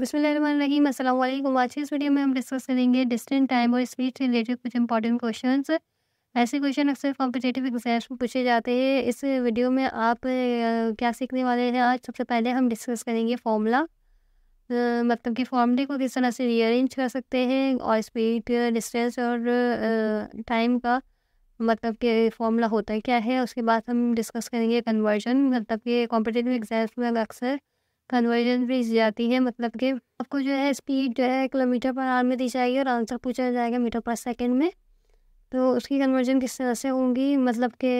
बसमीम अल्लाम आज इस वीडियो में हम डिस्कस करेंगे डिस्टेंट टाइम और स्पीच रिलेटेड कुछ इंपॉर्टेंट क्वेश्चंस ऐसे क्वेश्चन अक्सर कॉम्पिटेटिव एग्जाम्स में पूछे जाते हैं इस वीडियो में आप क्या सीखने वाले हैं आज सबसे पहले हम डिस्कस करेंगे फॉर्मूला मतलब कि फॉर्मूले को किस तरह से रीअरेंज कर सकते हैं और स्पीड डिस्टेंस और टाइम का मतलब कि फॉर्मूला होता है क्या है उसके बाद हम डिस्कस करेंगे कन्वर्जन मतलब कि कॉम्पिटेटिव एग्जाम्स में अक्सर कन्वर्जन फीस जाती है मतलब कि आपको जो है स्पीड जो है किलोमीटर पर आर में दी जाएगी और आंसर पूछा जाएगा मीटर पर सेकेंड में तो उसकी कन्वर्जन किस तरह से होंगी मतलब कि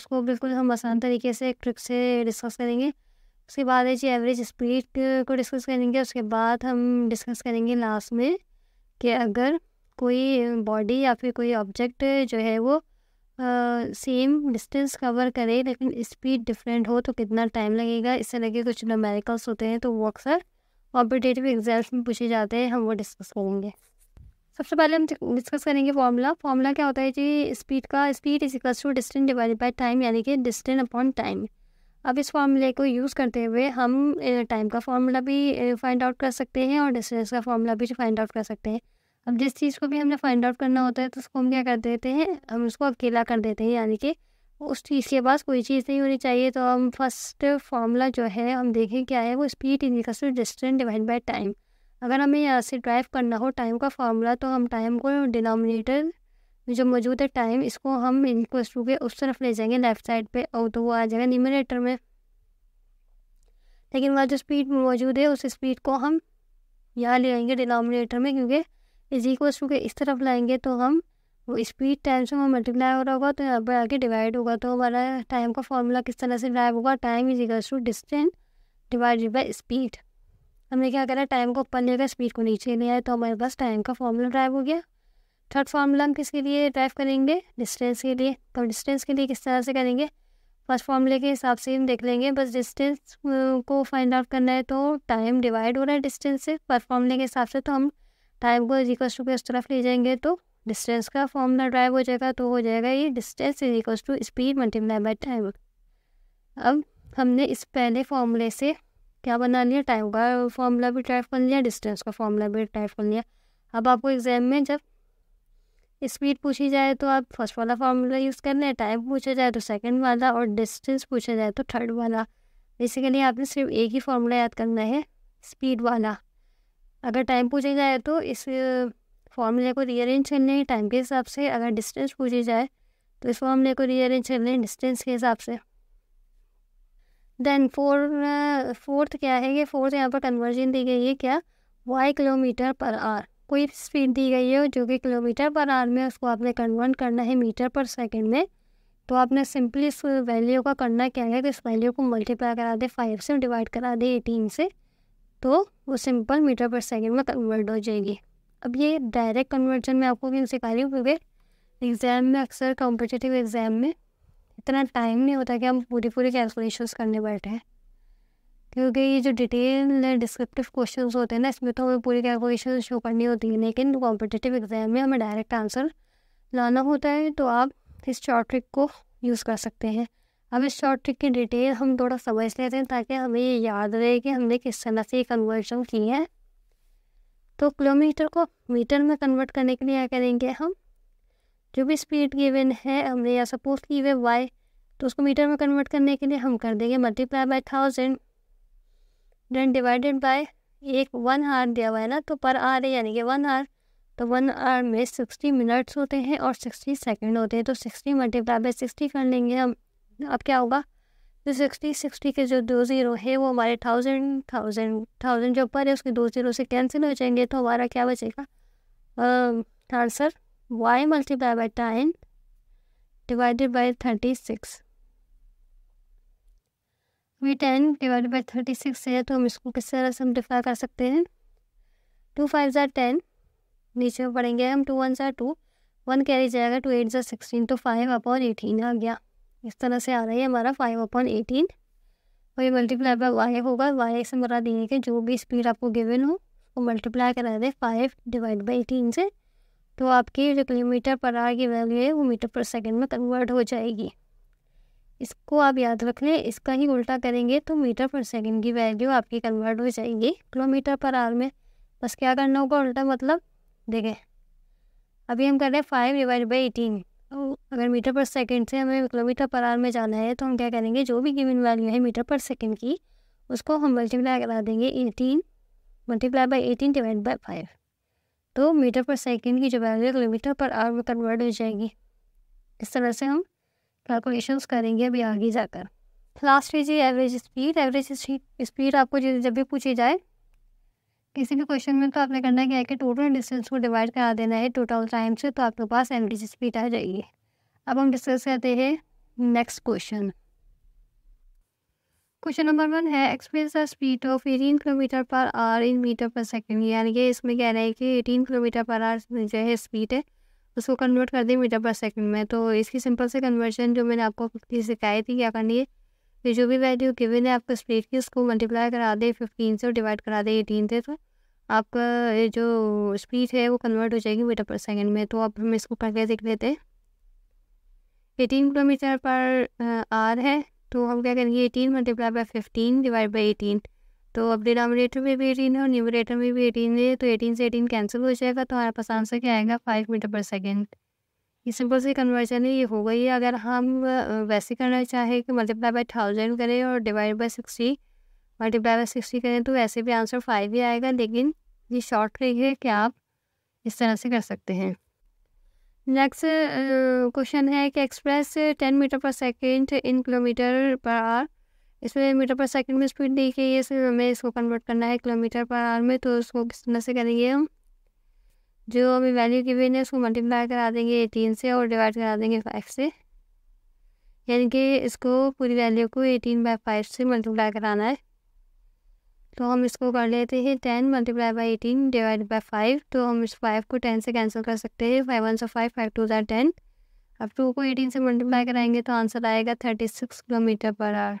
उसको बिल्कुल हम आसान तरीके से एक ट्रिक से डिस्कस करेंगे उसके बाद है जी एवरेज स्पीड को डिस्कस करेंगे उसके बाद हम डिस्कस करेंगे लास्ट में कि अगर कोई बॉडी या फिर कोई ऑब्जेक्ट जो है वो सेम डिस्टेंस कवर करे लेकिन स्पीड डिफरेंट हो तो कितना टाइम लगेगा इससे लगे कुछ नोमेरिकल्स होते हैं तो वो अक्सर कॉम्पिटेटिव एग्जाम्स में पूछे जाते हैं हम वो डिस्कस करेंगे सबसे पहले हम डिस्कस करेंगे फॉर्मूला फॉर्मूला क्या होता है जी स्पीड का speed is equal to distance divided by time यानी कि डिस्टेंस अपॉन टाइम अब इस फॉर्मूले को यूज़ करते हुए हम टाइम का फॉर्मूला भी फाइंड आउट कर सकते हैं और डिस्टेंस का फार्मूला भी फाइंड आउट कर सकते हैं अब जिस चीज़ को भी हमने फाइंड आउट करना होता है तो उसको हम क्या कर देते हैं हम उसको अकेला कर देते हैं यानी कि उस चीज़ के पास कोई चीज़ नहीं होनी चाहिए तो हम फर्स्ट फार्मूला जो है हम देखें क्या है वो speed is equal to distance divide by time अगर हमें यहाँ से ड्राइव करना हो टाइम का फार्मूला तो हम टाइम को डिनोमिनेटर जो मौजूद है टाइम इसको हम इनको टू के उस तरफ ले जाएंगे लेफ्ट साइड पर और तो वो आ जाएगा न्यूमिनेटर में लेकिन वह जो स्पीड मौजूद है उस स्पीड को हम यहाँ ले आएंगे डिनोमिनेटर में क्योंकि इज इक्वल टू के इस तरफ लाएंगे तो हम वो स्पीड टाइम से वो मल्टीप्लाई हो रहा होगा तो यहाँ पर आके डिवाइड होगा तो हमारा टाइम का फॉर्मूला किस तरह से ड्राइव होगा time is equal to distance divided by speed हमने क्या करा टाइम को ऊपर लेकर स्पीड को नीचे लिया है तो हमारे पास टाइम का फॉर्मूला ड्राइव हो गया थर्ड फार्मूला हम किसके लिए ड्राइव करेंगे डिस्टेंस के लिए तो डिस्टेंस के लिए किस तरह से करेंगे फर्स्ट फार्मूले के हिसाब से हम देख लेंगे बस डिस्टेंस को फाइंड आउट करना है तो टाइम डिवाइड हो रहा है डिस्टेंस से फर्स्ट फार्मूले के हिसाब से तो हम टाइम को इज टू के उस तरफ ले जाएंगे तो डिस्टेंस का फॉर्मूला ड्राइव हो जाएगा तो हो जाएगा ये distance is to speed multiply by time अब हमने इस पहले फॉर्मूले से क्या बना लिया टाइम का फॉर्मूला भी ड्राइव कर लिया डिस्टेंस का फॉर्मूला भी ड्राइव कर लिया अब आपको एग्ज़ाम में जब स्पीड पूछी जाए तो आप फर्स्ट वाला फार्मूला यूज़ कर लें टाइम पूछा जाए तो सेकेंड वाला और डिस्टेंस पूछा जाए तो थर्ड वाला बेसिकली आपने सिर्फ एक ही फार्मूला याद करना है स्पीड वाला अगर टाइम पूछा जाए तो इस फॉर्मूले को रीअरेंज करने लें टाइम के हिसाब से अगर डिस्टेंस पूछी जाए तो इस फॉर्मूले को रीअरेंज करने लें डिस्टेंस के हिसाब से देन फोर फोर्थ क्या है ये फोर्थ यहाँ पर कन्वर्जन दी गई है क्या वाई किलोमीटर पर आर कोई स्पीड दी गई है जो कि किलोमीटर पर आर में उसको आपने कन्वर्ट करना है मीटर पर सेकेंड में तो आपने सिंपली इस वैल्यू का करना क्या है तो इस वैल्यू को मल्टीप्लाई करा दे फाइव से डिवाइड करा दे एटीन से तो वो सिंपल मीटर पर सेकेंड में कन्वर्ट हो जाएगी अब ये डायरेक्ट कन्वर्जन में आपको क्यों सिखा रही हूँ क्योंकि एग्ज़ाम में अक्सर कॉम्पिटेटिव एग्ज़ाम में इतना टाइम नहीं होता कि हम पूरी पूरी कैलकुलेशंस करने बैठे हैं क्योंकि ये जो डिटेल डिस्क्रिप्टिव क्वेश्चन होते हैं ना इसमें तो हमें पूरी कैलकुलेशन शो करनी होती है लेकिन कॉम्पिटेटिव एग्ज़ाम में हमें डायरेक्ट आंसर लाना होता है तो आप इस शॉर्ट ट्रिक को यूज़ कर सकते हैं अब इस शॉर्ट ट्रिक की डिटेल हम थोड़ा समझ लेते हैं ताकि हमें ये याद रहे कि हमने किस तरह से कन्वर्जन की है तो किलोमीटर को मीटर में कन्वर्ट करने के लिए क्या करेंगे हम जो भी स्पीड गिवन है हमने या सपोज की वे वाई तो उसको मीटर में कन्वर्ट करने के लिए हम कर देंगे multiply by thousand then divided by एक वन आर दिया हुआ है ना तो पर आर है यानी कि वन आर तो वन आर में सिक्सटी मिनट्स होते हैं और सिक्सटी सेकेंड होते हैं तो सिक्सटी मल्टीप्लाई बाई सिक्सटी कर लेंगे हम अब क्या होगा जो सिक्सटी सिक्सटी के जो दो ज़ीरो है वो हमारे थाउजेंड थाउजेंड थाउजेंड जो ऊपर है उसके दो ज़ीरो से कैंसिल हो जाएंगे तो हमारा क्या बचेगा answer Y multiply by ten divided by thirty six V ten divided by thirty six है तो हम इसको किस तरह से हम डिफाई कर सकते हैं टू फाइव ज़ार टेन नीचे पढ़ेंगे हम टू वन ज़ार टू वन कैरी जाएगा टू एट ज़ार सिक्सटीन तो फाइव अपॉन एटीन आ गया इस तरह से आ रहा है हमारा फाइव अपॉन एटीन और ये मल्टीप्लाई बाय वाई होगा वाई से मरा देंगे जो भी स्पीड आपको गिवन हो वो मल्टीप्लाई करा दे फाइव डिवाइड बाई एटीन से तो आपकी जो किलोमीटर पर आर की वैल्यू है वो मीटर पर सेकेंड में कन्वर्ट हो जाएगी इसको आप याद रख लें इसका ही उल्टा करेंगे तो मीटर पर सेकेंड की वैल्यू आपकी कन्वर्ट हो जाएगी किलोमीटर पर आर में बस क्या करना होगा उल्टा मतलब देखें अभी हम कर रहे हैं फाइव डिवाइड बाई एटीन तो अगर मीटर पर सेकेंड से हमें किलोमीटर मतलब पर आर में जाना है तो हम क्या करेंगे जो भी गिवन वैल्यू है मीटर पर सेकेंड की उसको हम मल्टीप्लाई करा देंगे eighteen multiply by eighteen divide by five तो मीटर पर सेकेंड की जो वैल्यू है किलोमीटर पर आर में कन्वर्ट हो जाएगी इस तरह से हम कैलकुलेशन करेंगे अभी आगे जाकर लास्ट चीज़ एवरेज स्पीड एवरेज स्पीड आपको जब भी पूछी जाए किसी भी क्वेश्चन में तो आपने करना क्या है कि टोटल डिस्टेंस को डिवाइड करा देना है टोटल टाइम से तो आपके पास एम डी स्पीड आ जाएगी अब हम डिस्कस करते हैं next question question number one है express the speed of eighteen kilometre per hour in metre per second यानी कि इसमें कह रहे हैं कि एटीन किलोमीटर पर आवर जो है स्पीड है उसको कन्वर्ट कर दें मीटर पर सेकेंड में तो इसकी सिंपल से कन्वर्जन जो मैंने आपको सिखाई थी क्या करनी है फिर जो भी वैल्यू गिवन है आपको स्प्लिट की उसको मल्टीप्लाई करा दे फिफ्टीन से और डिवाइड करा दे एटीन से तो आपका ये जो स्पीड है वो कन्वर्ट हो जाएगी मीटर पर सेकेंड में तो अब हम इसको करके देख लेते हैं एटीन किलोमीटर पर आर है तो हम क्या करेंगे eighteen multiply by fifteen divide by eighteen तो अब डिनोमिनेटर में भी एटीन है और न्यूमिनेटर में भी एटीन है तो एटीन से एटीन कैंसिल हो जाएगा तो हमारे पास आंसर क्या आएगा फाइव मीटर पर सेकेंड ये सिंपल सी कन्वर्जन है ये हो गई है अगर हम वैसे करना चाहें कि मल्टीप्लाई बाई थाउजेंड करें और divide by sixty multiply by sixty करें तो वैसे भी आंसर फाइव ही आएगा लेकिन ये शॉर्ट ट्रिक है कि आप इस तरह से कर सकते हैं नेक्स्ट क्वेश्चन है कि express ten metre per second in kilometre per hour इसमें मीटर पर सेकेंड में स्पीड नहीं गई हमें इसको कन्वर्ट करना है किलोमीटर पर आर में तो उसको किस तरह से करेंगे हम जो अभी वैल्यू की हुई है उसको मल्टीप्लाई करा देंगे एटीन से और डिवाइड करा देंगे फाइव से यानी कि इसको पूरी वैल्यू को एटीन बाई फाइव से मल्टीप्लाई कराना है तो हम इसको कर लेते हैं ten multiply by eighteen divide by five तो हम इस फाइव को टेन से कैंसिल कर सकते हैं फाइव वन सौ फाइव फाइव टू ज़ार टेन अब टू को एटीन से मल्टीप्लाई कराएंगे तो आंसर आएगा thirty six kilometre per hour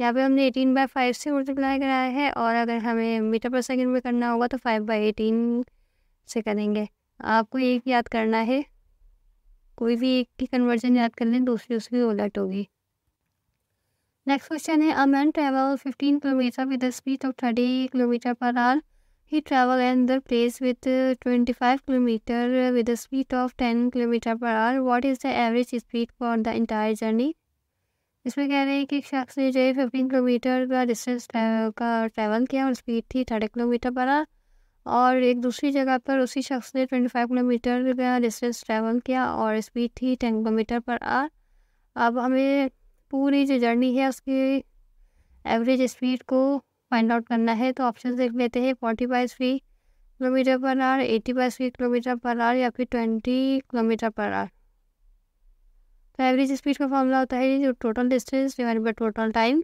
यहाँ पे हमने एटीन बाई फाइव से मल्टीप्लाई कराया है और अगर हमें मीटर पर सेकेंड में करना होगा तो फाइव बाई एटीन से करेंगे आपको एक याद करना है कोई भी एक की कन्वर्जन याद कर लें दूसरी उसकी उलट होगी नेक्स्ट क्वेश्चन है a man travel fifteen kilometre with speed of thirty kilometre per hour he travel another place with twenty five kilometre with speed of ten kilometre per hour what is the average speed for the entire journey इसमें कह रहे हैं कि एक शख्स ने जो है फिफ्टीन किलोमीटर का डिस्टेंस का ट्रैवल किया और स्पीड थी थर्टी किलोमीटर पर आर और एक दूसरी जगह पर उसी शख्स ने 25 किलोमीटर का डिस्टेंस ट्रैवल किया और स्पीड थी टेन किलोमीटर पर आर अब हमें पूरी जो जर्नी है उसकी एवरेज स्पीड को फाइंड आउट करना है तो ऑप्शन देख लेते हैं forty by three kilometre per hour eighty by three kilometre per hour या फिर ट्वेंटी किलोमीटर पर आर तो एवरेज स्पीड का फॉर्मूला होता है जो total distance divide by total time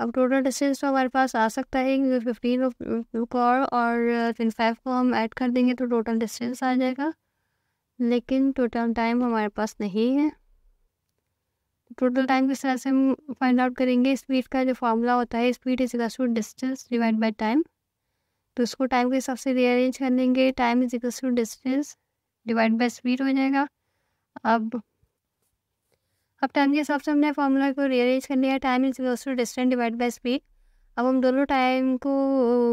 अब टोटल डिस्टेंस तो हमारे पास आ सकता है फिफ्टीन को uh, और और ट्वेंटी फाइव को हम ऐड कर देंगे तो टोटल डिस्टेंस आ जाएगा लेकिन टोटल टाइम हमारे पास नहीं है टोटल टाइम किस तरह से हम फाइंड आउट करेंगे स्पीड का जो फार्मूला होता है speed is equal to distance divide by time तो उसको टाइम के हिसाब से रीअरेंज कर लेंगे time is equal to distance divide by speed हो जाएगा अब अब टाइम के हिसाब से हमने फॉर्मूला को रियरेंज कर लिया टाइम इज दोस्तों डिस्टेंस डिवाइड बाय स्पीड अब हम दोनों टाइम को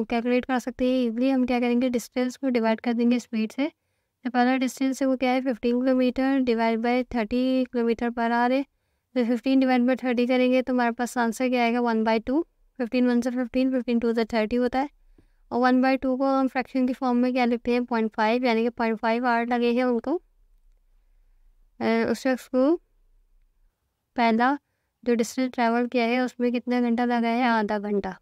कैलकुलेट कर सकते हैं इजीली हम क्या करेंगे डिस्टेंस को डिवाइड कर देंगे स्पीड से तो पहला डिस्टेंस है वो क्या है fifteen kilometre divide by thirty kilometre per hour है तो फिफ्टीन डिवाइड बाई थर्टी करेंगे तो हमारे पास आंसर क्या आएगा one by two fifteen one से फिफ्टीन फिफ्टीन टू से थर्टी होता है और वन बाई टू को हम फ्रैक्शन की फॉर्म में क्या लिखते हैं पॉइंट फाइव यानी कि पॉइंट फाइव आर लगे हैं उनको उस शख्स को पहला जो डिस्टेंस ट्रैवल किया है उसमें कितना घंटा लगा है आधा घंटा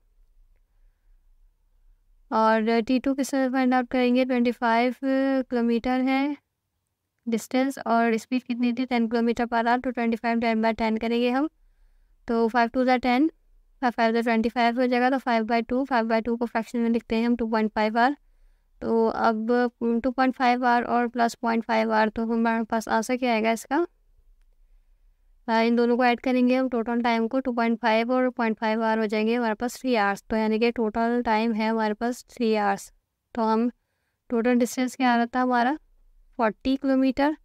और टी टू किस फाइंड आउट करेंगे ट्वेंटी फाइव किलोमीटर है डिस्टेंस और स्पीड कितनी थी टेन किलोमीटर पर आर तो twenty five ten by ten करेंगे हम तो फाइव टू ज़ा टेन फाइव फाइव ज़ा ट्वेंटी फाइव हो जाएगा तो five by two five by two को फ्रैक्शन में लिखते हैं हम टू पॉइंट फाइव आर तो अब टू पॉइंट फाइव आर और प्लस पॉइंट फाइव आर तो हमारे पास आंसर क्या आएगा इसका इन दोनों को ऐड करेंगे हम टोटल टाइम को टू पॉइंट फाइव और पॉइंट फाइव आवर हो जाएंगे हमारे पास थ्री आवर्स तो यानी कि टोटल टाइम है हमारे पास थ्री आवर्स तो हम टोटल डिस्टेंस क्या आ रहा था हमारा फोर्टी किलोमीटर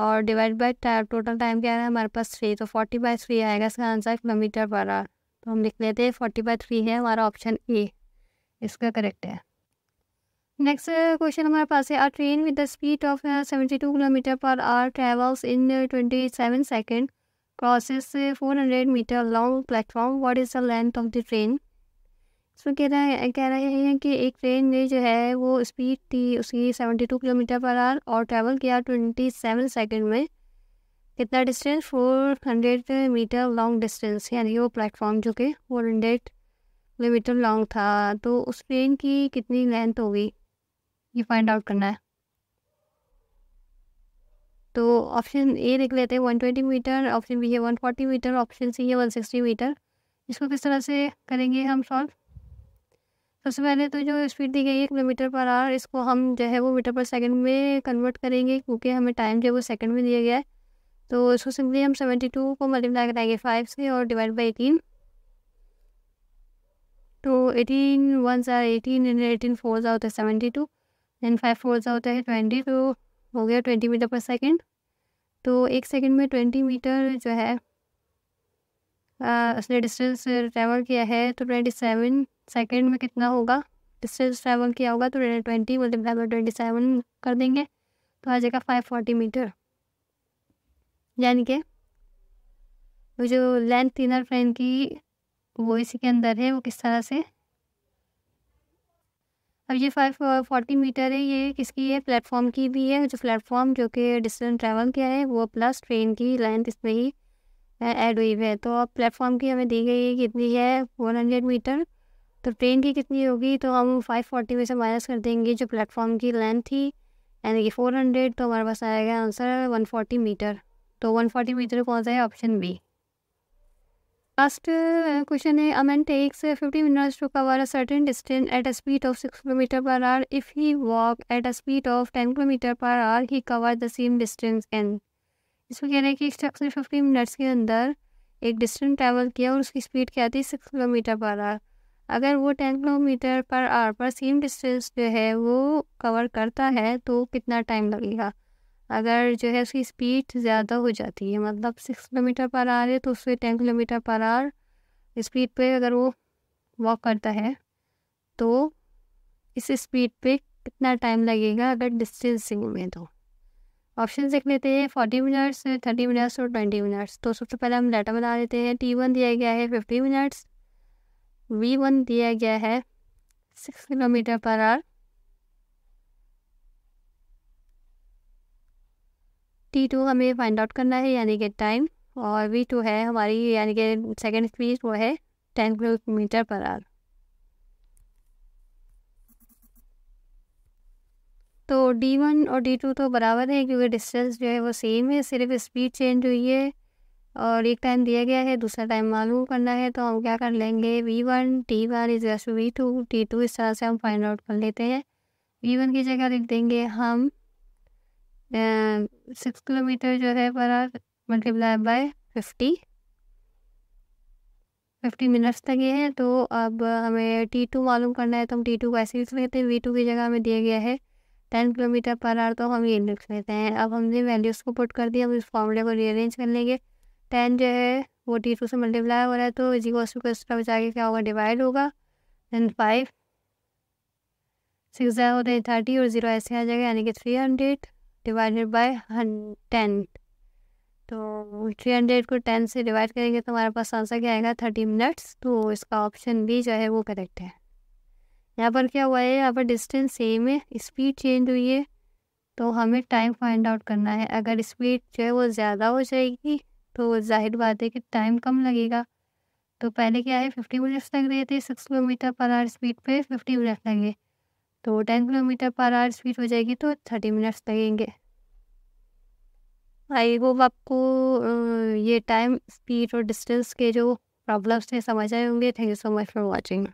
और डिवाइड बाई टोटल टाइम क्या है हमारे पास थ्री तो फोर्टी बाय थ्री आएगा इसका आंसर किलोमीटर पर आवर तो हम लिख लेते हैं फोर्टी बाई थ्री है हमारा ऑप्शन ए इसका करेक्ट है नेक्स्ट क्वेश्चन हमारे पास है a train with the speed of seventy two kilometre per hour travels in twenty seven second crosses four hundred metre long platform what is the length of the train इसमें कह रहे हैं कह रहे हैं कि एक ट्रेन ने जो है वो स्पीड थी उसकी seventy two kilometre per hour और ट्रैवल किया ट्वेंटी सेवन सेकेंड में कितना distance four hundred metre long distance यानी वो प्लेटफॉर्म जो कि फोर हंड्रेड किलोमीटर लॉन्ग था तो उस ट्रेन की कितनी लेंथ होगी ये फाइंड आउट करना है तो ऑप्शन ए देख लेते हैं one twenty metre option B है one forty metre option C है वन सिक्सटी मीटर इसको किस तरह से करेंगे हम सॉल्व सबसे पहले तो जो स्पीड दी गई है किलोमीटर पर आवर इसको हम जो है वो मीटर पर सेकंड में कन्वर्ट करेंगे क्योंकि हमें टाइम जो है वो सेकंड में दिया गया है तो इसको सिंपली हम सेवेंटी टू को मल्टीप्लाई कराएंगे फाइव से और डिवाइड बाई एटीन तो एटीन वन ज़ार एटीन एटीन फोर ज़ा होता है seventy two and five four ज़ा होता है ट्वेंटी तो हो गया ट्वेंटी मीटर पर सेकेंड तो एक सेकेंड में ट्वेंटी मीटर जो है उसने डिस्टेंस ट्रैवल किया है तो ट्वेंटी सेवन सेकेंड में कितना होगा डिस्टेंस ट्रैवल किया होगा तो twenty multiply by twenty seven कर देंगे तो आ जाएगा फाइव फोर्टी मीटर यानी कि वो जो लेंथ थी ना फ्रेम की वो इसी के अंदर है वो किस तरह से अब ये फाइव फोर्टी मीटर है ये किसकी है प्लेटफॉर्म की भी है जो प्लेटफॉर्म जो कि डिस्टेंस ट्रैवल किया है वो प्लस ट्रेन की लेंथ इसमें ही ऐड हुई है तो अब प्लेटफॉर्म की हमें दी गई है कितनी है वन हंड्रेड मीटर तो ट्रेन की कितनी होगी तो हम फाइव फोर्टी में से माइनस कर देंगे जो प्लेटफॉर्म की लेंथ थी यानी कि फोर हंड्रेड तो हमारे पास आएगा आंसर वन फोर्टी मीटर तो वन फोर्टी मीटर कौन सा है option B last question uh, है a man takes fifty minutes to cover a certain distance at a speed of six kilometre per hour if he walk at a speed of ten kilometre per hour he cover the same distance in इसको कह रहे हैं कि इस शख्स ने fifty minutes के अंदर एक डिस्टेंस ट्रैवल किया और उसकी स्पीड क्या थी सिक्स किलोमीटर पर आर अगर वो टेन किलोमीटर पर आर पर सेम डिस्टेंस जो है वो कवर करता है तो कितना टाइम लगेगा अगर जो है उसकी स्पीड ज़्यादा हो जाती है मतलब सिक्स किलोमीटर पर आर है तो उससे ten kilometre per hour speed पे अगर वो वॉक करता है तो इस स्पीड पे कितना टाइम लगेगा अगर डिस्टेंसिंग में तो ऑप्शन देख लेते हैं फोर्टी मिनट्स थर्टी मिनट्स और ट्वेंटी मिनट्स तो सबसे पहले हम डाटा बना लेते हैं टी वन दिया गया है फिफ्टी मिनट्स वी वन दिया गया है six kilometre per hour T two हमें फाइंड आउट करना है यानी कि टाइम और वी टू है हमारी यानी कि सेकेंड स्पीड वो है टेन किलोमीटर पर आर तो डी वन और डी टू तो बराबर है क्योंकि डिस्टेंस जो है वो सेम है सिर्फ स्पीड चेंज हुई है और एक टाइम दिया गया है दूसरा टाइम मालूम करना है तो हम क्या कर लेंगे V one T one is V two T two इस तरह से हम फाइंड आउट कर लेते हैं वी वन की जगह लिख देंगे हम सिक्स किलोमीटर जो है per hour multiply by fifty fifty minutes तक ये है तो अब हमें टी टू मालूम करना है तो हम टी टू को ऐसे लिख लेते हैं वी टू की जगह हमें दिया गया है टेन किलोमीटर पर आर तो हम ये लिख लेते हैं अब हमने वैल्यूज़ को पुट कर दिया हम इस फॉर्मूले को रीअरेंज कर लेंगे टेन जो है वो टी टू से मल्टीप्लाई हो रहा है तो इजी को एक्स्ट्रा उसका के क्या होगा डिवाइड होगा देन फाइव सिक्स ज़्यादा होता है थर्टी और ज़ीरो ऐसे आ जाएगा यानी कि three hundred divided by ten तो थ्री हंड्रेड को टेन से डिवाइड करेंगे तो हमारे पास आंसर क्या आएगा थर्टी मिनट्स तो इसका ऑप्शन बी जो है वो करेक्ट है यहाँ पर क्या हुआ है यहाँ पर डिस्टेंस सेम है स्पीड चेंज हुई है तो हमें टाइम फाइंड आउट करना है अगर स्पीड जो है वो ज़्यादा हो जाएगी तो जाहिर बात है कि टाइम कम लगेगा तो पहले क्या है फिफ्टी मिनट्स लग रहे थे six kilometre per hour speed पे फिफ्टी मिनट लगे तो ten kilometre per hour speed हो जाएगी तो थर्टी मिनट्स लगेंगे आई होप आपको ये टाइम स्पीड और डिस्टेंस के जो प्रॉब्लम्स थे समझ आए होंगे thank you so much for watching